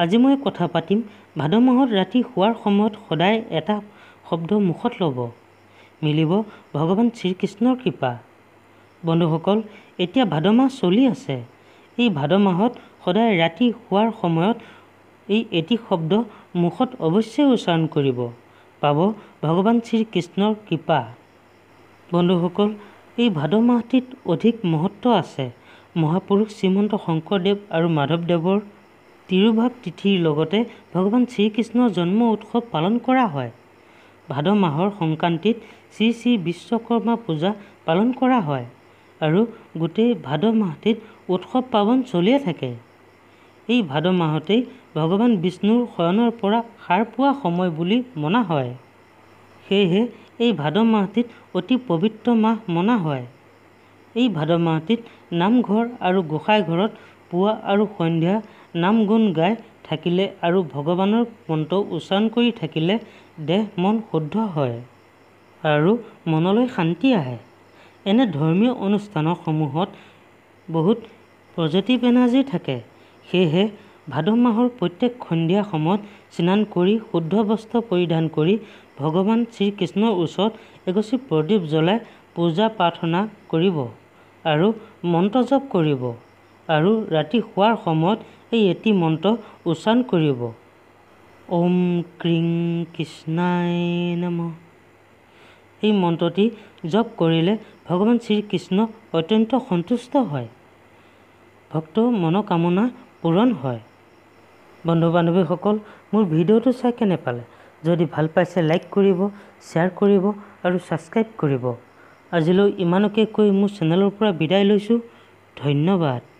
আজি মই কথা পাতিম ভাদ মাহত ৰাতি শোৱাৰ সময়ত সদায় এটা শব্দ মুখত ল'ব মিলিব ভগৱান শ্ৰীকৃষ্ণৰ কৃপা বন্ধুসকল এতিয়া ভাদ মাহ চলি আছে এই ভাদ মাহত সদায় ৰাতি শোৱাৰ সময়ত এই এটি শব্দ মুখত অৱশ্যে উচ্চাৰণ কৰিব পাব ভগৱান শ্ৰীকৃষ্ণৰ কৃপা বন্ধুসকল এই ভাদ মাহটিত অধিক মহত্ব আছে মহাপুৰুষ শ্ৰীমন্ত শংকৰদেৱ আৰু মাধৱদেৱৰ তিৰুভাৱ তিথিৰ লগতে ভগৱান শ্ৰীকৃষ্ণৰ জন্ম উৎসৱ পালন কৰা হয় ভাদ মাহৰ সংক্ৰান্তিত শ্ৰী শ্ৰী বিশ্বকৰ্মা পূজা পালন কৰা হয় আৰু গোটেই ভাদ মাহটিত উৎসৱ পাৱন চলিয়ে থাকে এই ভাদ মাহতেই ভগৱান বিষ্ণুৰ শয়নৰ পৰা সাৰ পোৱা সময় বুলি মনা হয় সেয়েহে এই ভাদ মাহটিত অতি পবিত্ৰ মাহ মনা হয় এই ভাদ মাহটিত নামঘৰ আৰু গোসাঁইঘৰত পুৱা আৰু সন্ধিয়া নাম গুণ গাই থাকিলে আৰু ভগৱানৰ মন্ত্ৰ উচ্চাৰণ কৰি থাকিলে দেহ মন শুদ্ধ হয় আৰু মনলৈ শান্তি আহে এনে ধৰ্মীয় অনুষ্ঠানসমূহত বহুত পজিটিভ এনাৰ্জি থাকে সেয়েহে ভাদ মাহৰ প্ৰত্যেক সন্ধিয়া সময়ত স্নান কৰি শুদ্ধ বস্ত্ৰ পৰিধান কৰি ভগৱান শ্ৰীকৃষ্ণৰ ওচৰত এগছি প্ৰদীপ জ্বলাই পূজা প্ৰাৰ্থনা কৰিব আৰু মন্ত্ৰ জপ কৰিব আৰু ৰাতি শোৱাৰ সময়ত এই এটি মন্ত্ৰ উচ্চাৰণ কৰিব ওম ক্ৰিং কৃষ্ণাই নম এই মন্ত্ৰটি জপ কৰিলে ভগৱান শ্ৰীকৃষ্ণ অত্যন্ত সন্তুষ্ট হয় ভক্ত মনোকামনা পূৰণ হয় বন্ধু বান্ধৱীসকল মোৰ ভিডিঅ'টো চাই কেনে পালে যদি ভাল পাইছে লাইক কৰিব শ্বেয়াৰ কৰিব আৰু ছাবস্ক্ৰাইব কৰিব আজিলৈ ইমানকে কৈ মোৰ চেনেলৰ পৰা বিদায় লৈছোঁ ধন্যবাদ